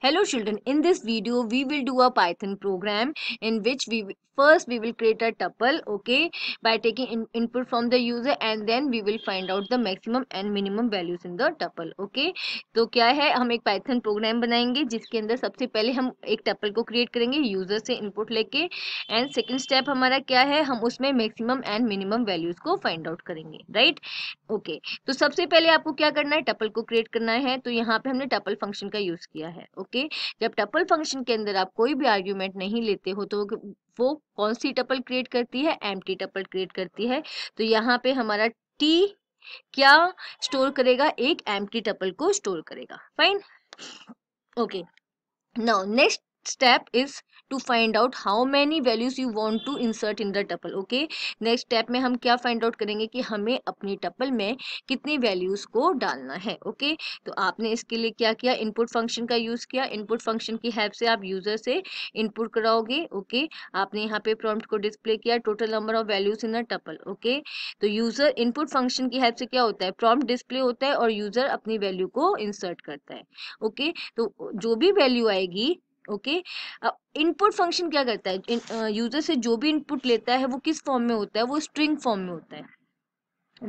Hello children, in this video we will do a Python program in which we first we will create a tuple okay by taking in input from the user and then we will find out the maximum and minimum values in the tuple okay तो क्या है हम एक Python program बनाएंगे जिसके अंदर सबसे पहले हम एक tuple को create करेंगे user से input लेके and second step हमारा क्या है हम उसमें maximum and minimum values को find out करेंगे right okay तो सबसे पहले आपको क्या करना है tuple को create करना है तो यहाँ पे हमने tuple function का use किया है okay? ओके जब टपल फंक्शन के अंदर आप कोई भी आर्ग्यूमेंट नहीं लेते हो तो वो कौन सी टपल क्रिएट करती है एम टपल क्रिएट करती है तो यहाँ पे हमारा टी क्या स्टोर करेगा एक एम टपल को स्टोर करेगा fine okay now next step is to find out how many values you want to insert in the tuple okay next step में हम क्या फाइंड आउट करेंगे कि हमें अपनी टपल में कितनी वैल्यूज को डालना है ओके okay? तो आपने इसके लिए क्या किया इनपुट फंक्शन का यूज किया इनपुट फंक्शन की help से आप यूजर से इनपुट कराओगे ओके okay? आपने यहाँ पे प्रॉम्प्ट को डिस्प्ले किया total number of values in the tuple okay तो यूजर इनपुट फंक्शन की help से क्या होता है प्रॉम्प्ट डिस्प्ले होता है और यूजर अपनी वैल्यू को इंसर्ट करता है ओके okay? तो जो भी वैल्यू आएगी ओके इनपुट फंक्शन क्या करता है यूजर से जो भी इनपुट लेता है वो किस फॉर्म में होता है वो स्ट्रिंग फॉर्म में होता है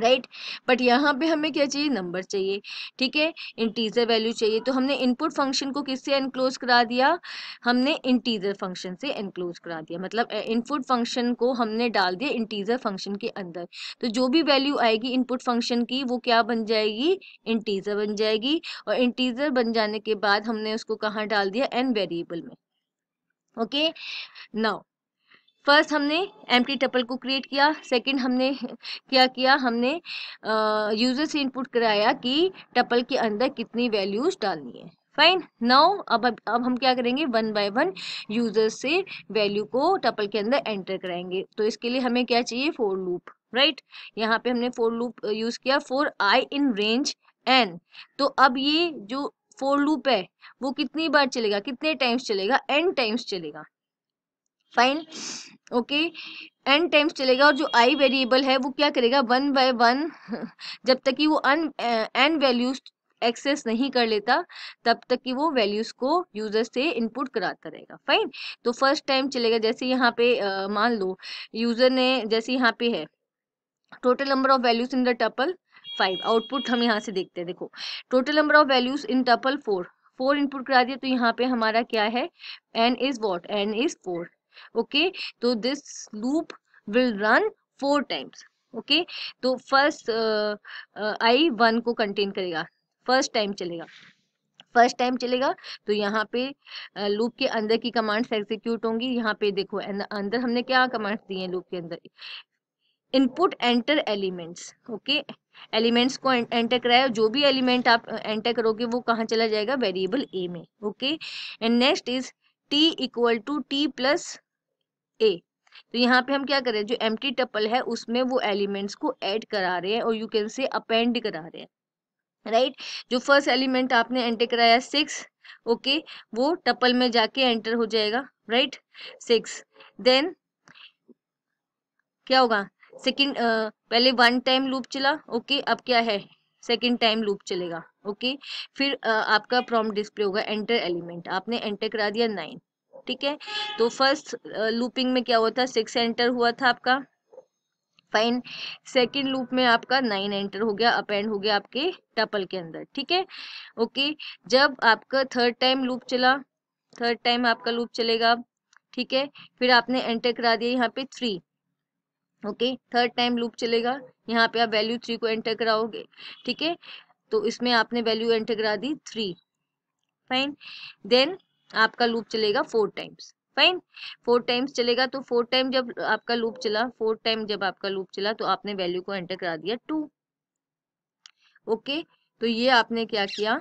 राइट बट यहाँ पे हमें क्या चाहिए नंबर चाहिए ठीक है इंटीजर वैल्यू चाहिए तो हमने इनपुट फंक्शन को किससे एनक्लोज करा दिया हमने इंटीजर फंक्शन से एनक्लोज करा दिया मतलब इनपुट फंक्शन को हमने डाल दिया इंटीजर फंक्शन के अंदर तो जो भी वैल्यू आएगी इनपुट फंक्शन की वो क्या बन जाएगी इंटीजर बन जाएगी और इंटीजर बन जाने के बाद हमने उसको कहाँ डाल दिया एन वेरिएबल में ओके नाउ फर्स्ट हमने एम टी टपल को क्रिएट किया सेकंड हमने क्या किया हमने यूज़र से इनपुट कराया कि टपल के अंदर कितनी वैल्यूज़ डालनी है फाइन नाउ अब अब हम क्या करेंगे वन बाय वन यूज़र से वैल्यू को टपल के अंदर एंटर कराएंगे तो इसके लिए हमें क्या चाहिए फोर लूप राइट यहाँ पे हमने फोर लूप यूज़ किया for i in range n तो अब ये जो फोर लूप है वो कितनी बार चलेगा कितने टाइम्स चलेगा एन टाइम्स चलेगा फाइन ओके एन टाइम्स चलेगा और जो आई वेरिएबल है वो क्या करेगा वन बाय वन जब तक कि वो अन एन वैल्यूज एक्सेस नहीं कर लेता तब तक कि वो वैल्यूज को यूजर से इनपुट कराता रहेगा फाइन तो फर्स्ट टाइम चलेगा जैसे यहाँ पे uh, मान लो यूजर ने जैसे यहाँ पे है total number of values in the tuple five output हम यहाँ से देखते हैं देखो total number of values in tuple four four input करा दिया तो यहाँ पे हमारा क्या है n is what n is four okay तो this loop will run four times okay तो फर्स्ट आई वन को कंटेन करेगा फर्स्ट टाइम चलेगा फर्स्ट टाइम चलेगा तो यहाँ पे लूप के अंदर की कमांड्स एग्जीक्यूट होंगी यहाँ पे देखो अंदर हमने क्या कमांड्स दी हैं लूप के अंदर input enter elements okay elements को एंटर कराया जो भी एलिमेंट आप एंटर करोगे वो कहाँ चला जाएगा वेरिएबल ए में okay and next is t equal to t plus a तो यहाँ पे हम क्या कर रहे हैं जो एम टपल है उसमें वो एलिमेंट्स को ऐड करा रहे हैं और यू कैन से अपेंड करा रहे हैं राइट जो फर्स्ट एलिमेंट आपने एंटर कराया सिक्स ओके okay, वो टपल में जाके एंटर हो जाएगा राइट सिक्स देन क्या होगा सेकेंड uh, पहले वन टाइम लूप चला ओके okay, अब क्या है सेकेंड टाइम लूप चलेगा ओके okay? फिर uh, आपका प्रॉम डिस्प्ले होगा एंटर एलिमेंट आपने एंटर करा दिया नाइन ठीक है तो फर्स्ट लूपिंग में क्या हुआ था सिक्स एंटर हुआ था आपका फाइन सेकेंड लूप में आपका नाइन एंटर हो गया अपेंड हो गया आपके टपल के अंदर ठीक है ओके जब आपका थर्ड टाइम लूप चला थर्ड टाइम आपका लूप चलेगा ठीक है फिर आपने एंटर करा दिया यहाँ पे three okay third time loop चलेगा यहाँ पे आप वैल्यू थ्री को एंटर कराओगे ठीक है तो इसमें आपने वैल्यू एंटर करा दी थ्री फाइन देन आपका लूप चलेगा four times fine four times चलेगा तो फोर टाइम जब आपका लूप चला फोर टाइम जब आपका लूप चला तो आपने वैल्यू को एंटर करा दिया टू ओके okay, तो ये आपने क्या किया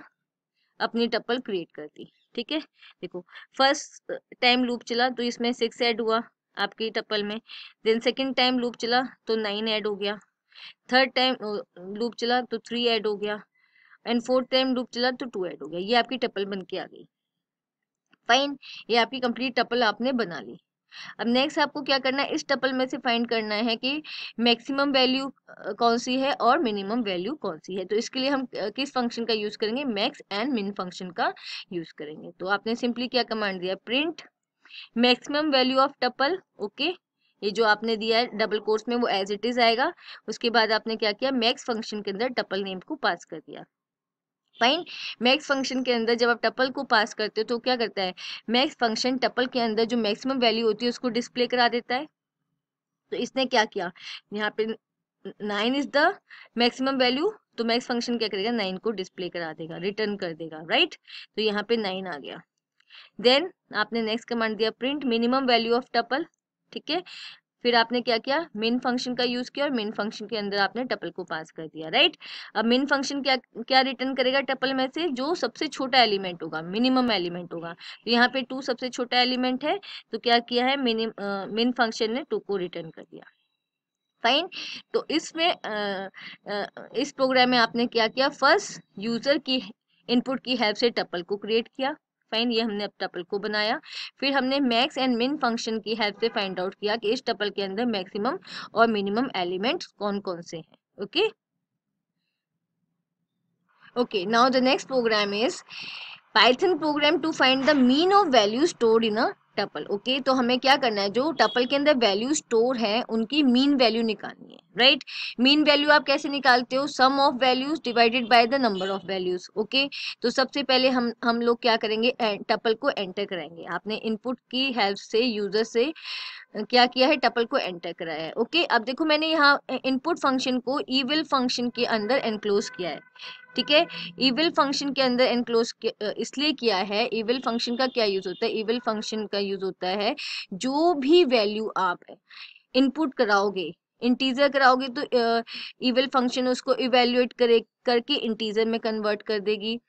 अपनी टप्पल क्रिएट कर दी ठीक है देखो फर्स्ट टाइम uh, लूप चला तो इसमें सिक्स ऐड हुआ आपकी टप्पल में देन सेकेंड टाइम लूप चला तो नाइन ऐड हो गया थर्ड टाइम uh, लूप चला तो थ्री ऐड हो गया एंड फोर्थ टाइम लूप चला तो टू ऐड हो गया ये आपकी टप्पल बन के आ गई फाइन ये आपकी कंप्लीट टपल आपने बना ली अब नेक्स्ट आपको क्या करना है इस टपल में से फाइंड करना है कि मैक्सिमम वैल्यू कौन सी है और मिनिमम वैल्यू कौन सी है तो इसके लिए हम किस फंक्शन का यूज करेंगे मैक्स एंड मिन फंक्शन का यूज करेंगे तो आपने सिंपली क्या कमांड दिया print maximum value of tuple okay ये जो आपने दिया है डबल कोर्स में वो एज इट इज आएगा उसके बाद आपने क्या किया मैक्स फंक्शन के अंदर टपल नेम को पास कर दिया फाइन मैक्स फंक्शन के अंदर जब आप टपल को पास करते हो तो क्या करता है मैक्स फंक्शन टपल के अंदर जो मैक्सिमम वैल्यू होती है उसको डिस्प्ले करा देता है तो इसने क्या किया यहाँ पे nine is the maximum value तो मैक्स फंक्शन क्या करेगा नाइन को डिस्प्ले करा देगा रिटर्न कर देगा राइट तो यहाँ पे नाइन आ गया देन आपने नेक्स्ट कमांड दिया print minimum value of tuple ठीक है फिर आपने क्या किया मेन फंक्शन का यूज किया और मेन फंक्शन के अंदर आपने टपल को पास कर दिया राइट अब मेन फंक्शन क्या क्या रिटर्न करेगा टपल में से जो सबसे छोटा एलिमेंट होगा मिनिमम एलिमेंट होगा तो यहाँ पे टू सबसे छोटा एलिमेंट है तो क्या किया है मेन फंक्शन ने टू को रिटर्न कर दिया फाइन तो इसमें इस प्रोग्राम में आपने क्या किया फर्स्ट यूजर की इनपुट की हेल्प से टपल को क्रिएट किया फाइन ये हमने अब टपल को बनाया फिर हमने मैक्स एंड मिन फंक्शन की हेल्प से फाइंड आउट किया कि इस टपल के अंदर मैक्सिमम और मिनिमम एलिमेंट कौन कौन से हैं okay okay now the next program is Python program to find the mean of value stored in a tuple okay तो हमें क्या करना है जो टपल के अंदर वैल्यू स्टोर है उनकी मीन वैल्यू निकालनी है राइट मीन वैल्यू आप कैसे निकालते हो sum of values divided by the number of values okay तो सबसे पहले हम हम लोग क्या करेंगे टपल को एंटर कराएंगे आपने इनपुट की हेल्प से यूजर से क्या किया है टपल को एंटर कराया है ओके अब देखो मैंने यहाँ इनपुट फंक्शन को ईविल फंक्शन के अंदर एनक्लोज किया है ठीक है ईविल फंक्शन के अंदर एनक्लोज इसलिए किया है ईविल फंक्शन का क्या यूज होता है ईविल फंक्शन का यूज होता है जो भी वैल्यू आप इनपुट कराओगे इंटीजर कराओगे तो इवेल फंक्शन उसको इवेल्युएट करे करके इंटीजर में कन्वर्ट कर देगी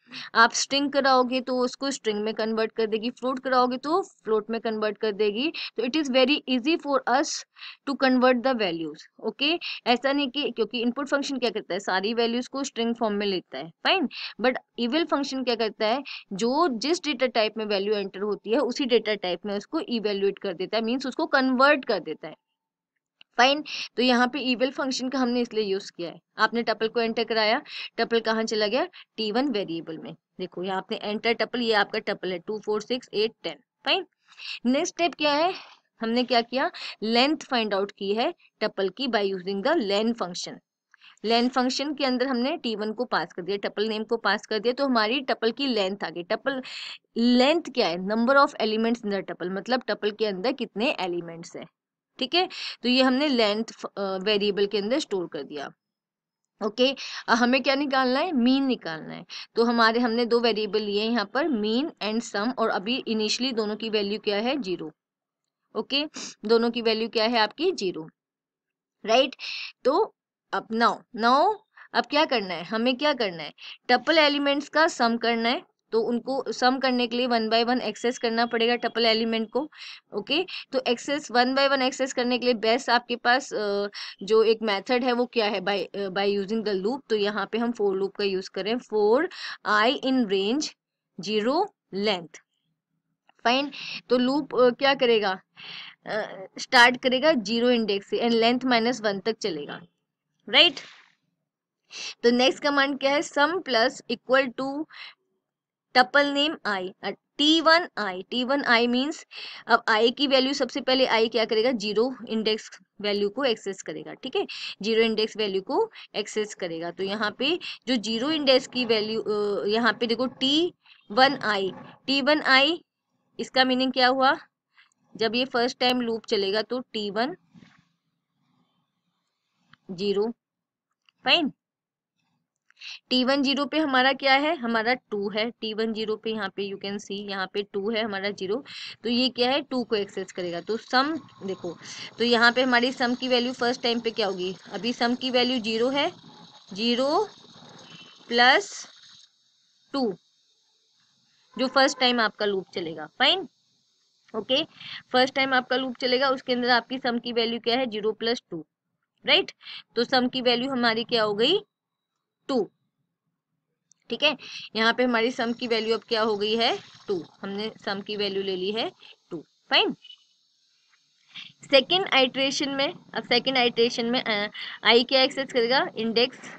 आप स्ट्रिंग कराओगे तो उसको स्ट्रिंग में कन्वर्ट कर देगी फ्लोट कराओगे तो फ्लोट में कन्वर्ट कर देगी तो it is very easy for us to convert the values okay ऐसा नहीं कि क्योंकि इनपुट फंक्शन क्या करता है सारी वैल्यूज को स्ट्रिंग फॉर्म में लेता है फाइन बट इवेल फंक्शन क्या करता है जो जिस डेटा टाइप में वैल्यू एंटर होती है उसी डेटा टाइप में उसको इवेल्युएट कर देता है मीन्स उसको कन्वर्ट कर देता है फाइन तो यहाँ पे इवेल फंक्शन का हमने इसलिए यूज किया है आपने टपल को एंटर कराया टपल कहाँ चला गया टी वन वेरिएबल में देखो यहाँ आपने एंटर टपल ये आपका टपल है two four six eight ten fine next step क्या है हमने क्या किया लेंथ फाइंड आउट की है टपल की by using the len function len function के अंदर हमने टी वन को पास कर दिया टपल नेम को पास कर दिया तो हमारी टपल की लेंथ आ गई टपल लेंथ क्या है number of elements in the tuple मतलब टपल के अंदर कितने एलिमेंट्स है ठीक है तो ये हमने लेंथ वेरिएबल के अंदर स्टोर कर दिया ओके okay, हमें क्या निकालना है मीन निकालना है तो हमारे हमने दो वेरिएबल लिए यहाँ पर मीन एंड सम और अभी इनिशियली दोनों की वैल्यू क्या है जीरो ओके okay, दोनों की वैल्यू क्या है आपकी जीरो राइट right? तो अब नाउ नाउ अब क्या करना है हमें क्या करना है टपल एलिमेंट्स का सम करना है तो उनको सम करने के लिए वन बाय वन एक्सेस करना पड़ेगा टपल एलिमेंट को ओके तो access one by one access करने के लिए बेस्ट आपके पास जो एक मेथड है वो क्या है by by using the loop तो यहाँ पे हम फोर लूप का यूज करें for i in range zero length fine तो लूप क्या करेगा स्टार्ट करेगा जीरो इंडेक्स से एंड लेंथ माइनस वन तक चलेगा राइट right? तो नेक्स्ट कमांड क्या है sum plus equal to tuple name i t one i t one i means अब आई की वैल्यू सबसे पहले आई क्या करेगा जीरो इंडेक्स वैल्यू को एक्सेस करेगा ठीक है जीरो इंडेक्स वैल्यू को एक्सेस करेगा तो यहाँ पे जो जीरो इंडेक्स की वैल्यू यहाँ पे देखो t one i t one i इसका मीनिंग क्या हुआ जब ये फर्स्ट टाइम लूप चलेगा तो t one zero fine t one zero पे हमारा क्या है हमारा टू है टी वन जीरो पे यहाँ पे यू कैन सी यहाँ पे टू है हमारा जीरो तो ये क्या है टू को एक्सेस करेगा तो सम देखो तो यहाँ पे हमारी सम की वैल्यू फर्स्ट टाइम पे क्या होगी अभी सम की वैल्यू जीरो है जीरो प्लस टू जो फर्स्ट टाइम आपका लूप चलेगा फाइन ओके फर्स्ट टाइम आपका लूप चलेगा उसके अंदर आपकी सम की वैल्यू क्या है जीरो प्लस टू राइट तो सम की वैल्यू हमारी क्या हो गई टू ठीक है यहाँ पे हमारी सम की वैल्यू अब क्या हो गई है टू हमने सम की वैल्यू ले ली है टू फाइन सेकेंड आइट्रेशन में अब सेकेंड आइट्रेशन में आई क्या एक्सेस करेगा इंडेक्स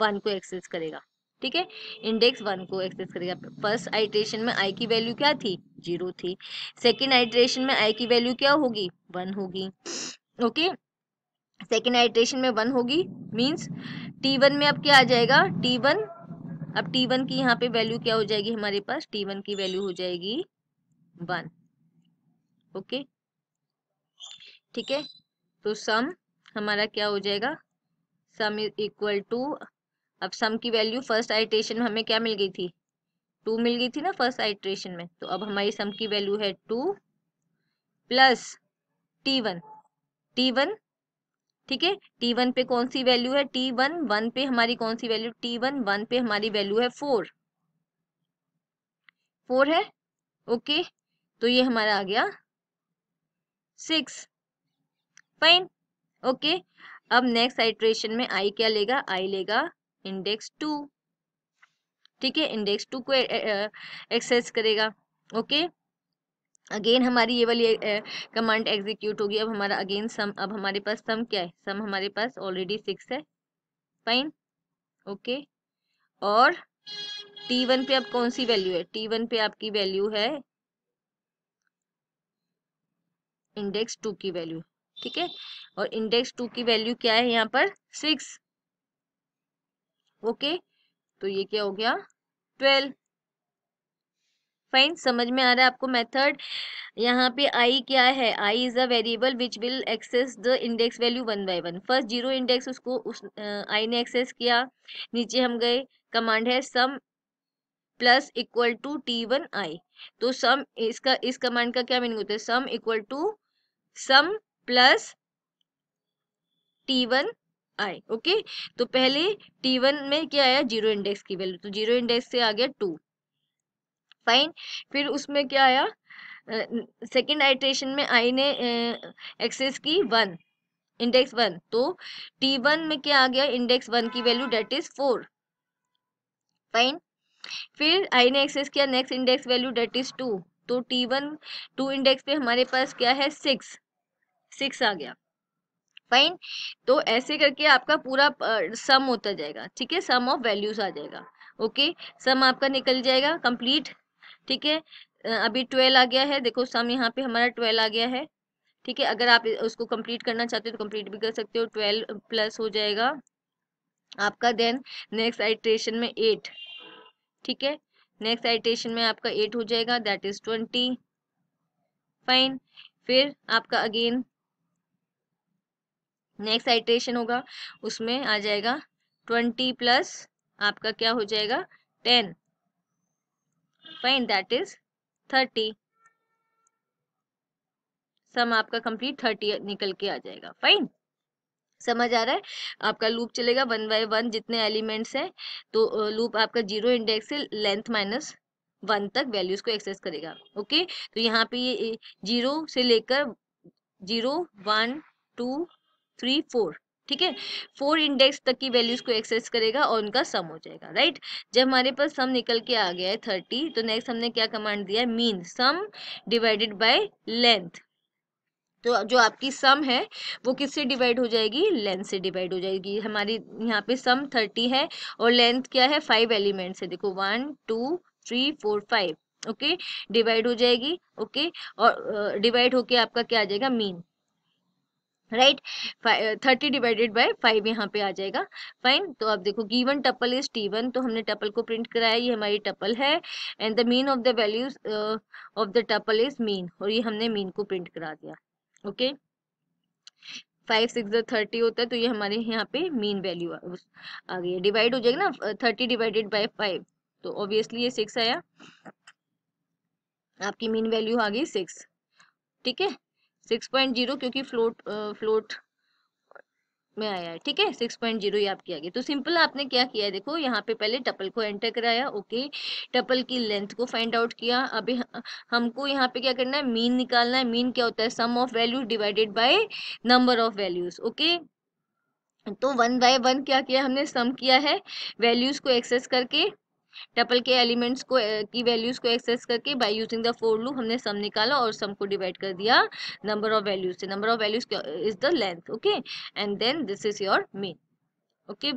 वन को एक्सेस करेगा ठीक है इंडेक्स वन को एक्सेस करेगा फर्स्ट आइट्रेशन में आई की वैल्यू क्या थी जीरो थी सेकेंड आइट्रेशन में आई की वैल्यू क्या होगी वन होगी ओके okay? सेकेंड हाइड्रेशन में वन होगी मीन्स टी वन में अब क्या आ जाएगा टी वन अब टी वन की यहाँ पे वैल्यू क्या हो जाएगी हमारे पास टी वन की वैल्यू हो जाएगी वन ओके ठीक है तो सम हमारा क्या हो जाएगा सम इज इक्वल टू अब सम की वैल्यू फर्स्ट आइट्रेशन में हमें क्या मिल गई थी टू मिल गई थी ना फर्स्ट आइट्रेशन में तो अब हमारी सम की वैल्यू है two plus t one t one ठीक है टी वन पे कौन सी वैल्यू है टी वन वन पे हमारी कौन सी वैल्यू टी वन वन पे हमारी वैल्यू है फोर फोर है ओके तो ये हमारा आ गया सिक्स फाइन ओके अब नेक्स्ट आइट्रेशन में आई क्या लेगा आई लेगा इंडेक्स टू ठीक है इंडेक्स टू को एक्सेस करेगा ओके okay? अगेन हमारी ये वाली कमांड एग्जीक्यूट होगी अब हमारा अगेन सम अब हमारे पास सम क्या है सम हमारे पास ऑलरेडी सिक्स है फाइन ओके okay. और टी वन पे अब कौन सी वैल्यू है टी वन पे आपकी वैल्यू है इंडेक्स टू की वैल्यू ठीक है और इंडेक्स टू की वैल्यू क्या है यहाँ पर सिक्स ओके okay. तो ये क्या हो गया ट्वेल्व फाइन समझ में आ रहा है आपको मेथड यहाँ पे आई क्या है i is a variable which will access the index value one by one first zero index उसको उस आई ने एक्सेस किया नीचे हम गए कमांड है sum plus equal to t one i तो सम इसका इस कमांड का क्या मीनिंग होता है sum equal to sum plus t one i okay तो पहले टी वन में क्या आया जीरो इंडेक्स की वैल्यू तो जीरो इंडेक्स से आ गया टू फाइन फिर उसमें क्या आया सेकेंड आइट्रेशन में आई ने एक्सेस की वन इंडेक्स वन तो टी वन में क्या आ गया इंडेक्स वन की value that is four fine फिर आई ने एक्सेस किया next index value that is two तो टी वन टू इंडेक्स पे हमारे पास क्या है सिक्स सिक्स आ गया फाइन तो ऐसे करके आपका पूरा सम होता जाएगा ठीक है सम ऑफ वैल्यूज आ जाएगा ओके सम आपका निकल जाएगा कंप्लीट ठीक है अभी ट्वेल्व आ गया है देखो सम यहाँ पे हमारा ट्वेल्व आ गया है ठीक है अगर आप उसको कंप्लीट करना चाहते हो तो कंप्लीट भी कर सकते हो ट्वेल्व प्लस हो जाएगा आपका देन नेक्स्ट आइट्रेशन में एट ठीक है नेक्स्ट आइट्रेशन में आपका एट हो जाएगा दैट इज ट्वेंटी फाइन फिर आपका अगेन नेक्स्ट आइट्रेशन होगा उसमें आ जाएगा ट्वेंटी प्लस आपका क्या हो जाएगा ten fine that is thirty sum आपका कंप्लीट थर्टी निकल के आ जाएगा फाइन समझ आ रहा है आपका लूप चलेगा वन बाय वन जितने एलिमेंट्स हैं तो लूप आपका जीरो इंडेक्स से लेंथ माइनस वन तक वैल्यूज को एक्सेस करेगा ओके तो यहाँ पे ये जीरो से लेकर zero one two three four ठीक है फोर इंडेक्स तक की वैल्यूज को एक्सेस करेगा और उनका सम हो जाएगा राइट जब हमारे पास सम निकल के आ गया है थर्टी तो नेक्स्ट हमने क्या कमांड दिया है mean sum divided by length तो जो आपकी सम है वो किससे डिवाइड हो जाएगी लेंथ से डिवाइड हो जाएगी हमारी यहाँ पे सम थर्टी है और लेंथ क्या है फाइव एलिमेंट है देखो one two three four five okay divide हो जाएगी ओके okay? और डिवाइड uh, होके आपका क्या आ जाएगा mean right thirty divided by five यहाँ पे आ जाएगा फाइन तो आप देखो given tuple is t one तो हमने टपल को प्रिंट कराया ये हमारी टपल है and the mean of the values of the tuple is mean और ये हमने मीन को प्रिंट करा दिया ओके फाइव सिक्स थर्टी होता है तो ये हमारे यहाँ पे मीन वैल्यू आ गई है डिवाइड हो जाएगा ना थर्टी डिवाइडेड बाय फाइव तो ऑब्वियसली ये सिक्स आया आपकी मीन वैल्यू आ गई सिक्स ठीक है सिक्स पॉइंट जीरो क्योंकि फ्लोट फ्लोट में आया है ठीक है सिक्स पॉइंट जीरो ये आपकी आ गई तो सिंपल आपने क्या किया है देखो यहाँ पे पहले टपल को एंटर कराया ओके टपल की लेंथ को फाइंड आउट किया अभी हमको यहाँ पे क्या करना है मीन निकालना है मीन क्या होता है sum of values divided by number of values okay तो वन बाय वन क्या किया हमने सम किया है वैल्यूज को एक्सेस करके टपल के एलिमेंट्स को की वैल्यूज को एक्सेस करके बाय यूजिंग द फोर लू हमने सम निकाला और सम को डिवाइड कर दिया नंबर ऑफ वैल्यूज से number of values is the length okay and then this is your mean okay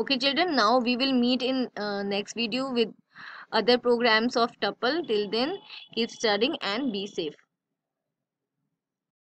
okay children now we will meet in next video with other programs of tuple till then keep studying and be safe